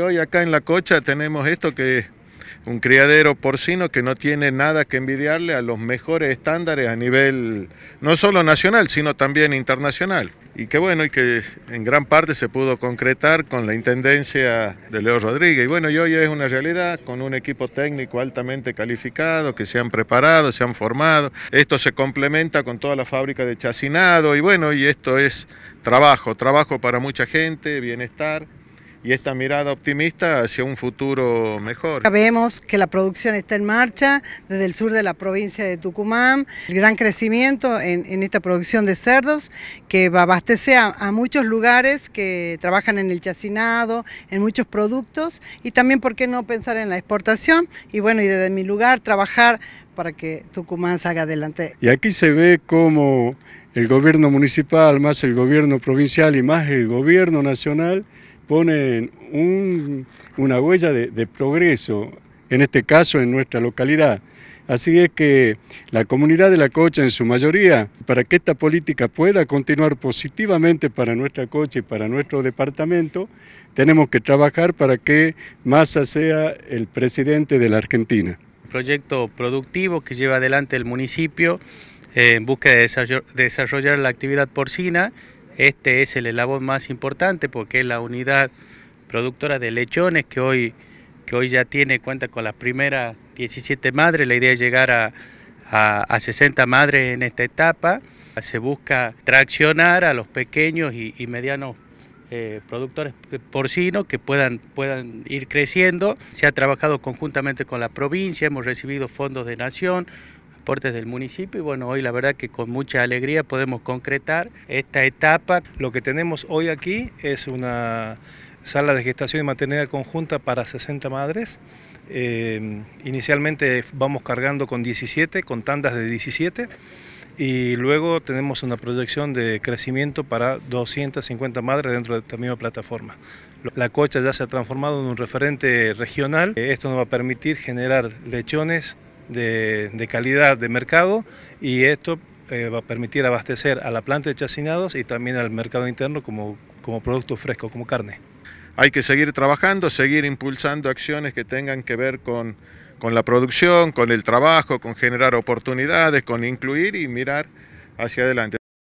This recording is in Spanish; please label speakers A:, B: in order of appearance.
A: Hoy acá en La Cocha tenemos esto que es un criadero porcino que no tiene nada que envidiarle a los mejores estándares a nivel no solo nacional, sino también internacional. Y que bueno, y que en gran parte se pudo concretar con la intendencia de Leo Rodríguez. Y bueno, y hoy es una realidad con un equipo técnico altamente calificado, que se han preparado, se han formado. Esto se complementa con toda la fábrica de chacinado. Y bueno, y esto es trabajo, trabajo para mucha gente, bienestar y esta mirada optimista hacia un futuro mejor.
B: Vemos que la producción está en marcha desde el sur de la provincia de Tucumán, el gran crecimiento en, esta producción de cerdos que abastece a, a, muchos lugares que trabajan en el chacinado, en muchos productos y también, ¿por qué no pensar en la exportación? Y bueno, y desde mi lugar trabajar para que Tucumán salga adelante.
C: Y aquí se ve cómo el gobierno municipal, más el gobierno provincial y más el gobierno nacional, ...ponen una huella de, progreso, en este caso en nuestra localidad. Así es que la comunidad de La Cocha en su mayoría, para que esta política pueda continuar positivamente para nuestra Cocha y para nuestro departamento, tenemos que trabajar para que Massa sea el presidente de la Argentina.
D: Proyecto productivo que lleva adelante el municipio eh, en busca de desarrollar la actividad porcina este es el labor más importante porque es la unidad productora de lechones que hoy, que hoy ya tiene, cuenta con las primeras 17 madres. La idea es llegar a, 60 madres en esta etapa. Se busca traccionar a los pequeños y, medianos eh, productores porcinos que puedan, puedan ir creciendo. Se ha trabajado conjuntamente con la provincia, hemos recibido fondos de nación, deportes del municipio y bueno, hoy la verdad que con mucha alegría podemos concretar esta etapa. Lo que tenemos hoy aquí es una sala de gestación y
E: maternidad conjunta para 60 madres. Eh, inicialmente vamos cargando con 17, con tandas de 17 y luego tenemos una proyección de crecimiento para 250 madres dentro de esta misma plataforma. La cocha ya se ha transformado en un referente regional, esto nos va a permitir generar lechones de, calidad de mercado y esto eh, va a permitir abastecer a la planta de
A: chacinados y también al mercado interno como, producto fresco, como carne. Hay que seguir trabajando, seguir impulsando acciones que tengan que ver con la producción, con el trabajo, con generar oportunidades, con incluir y mirar hacia adelante.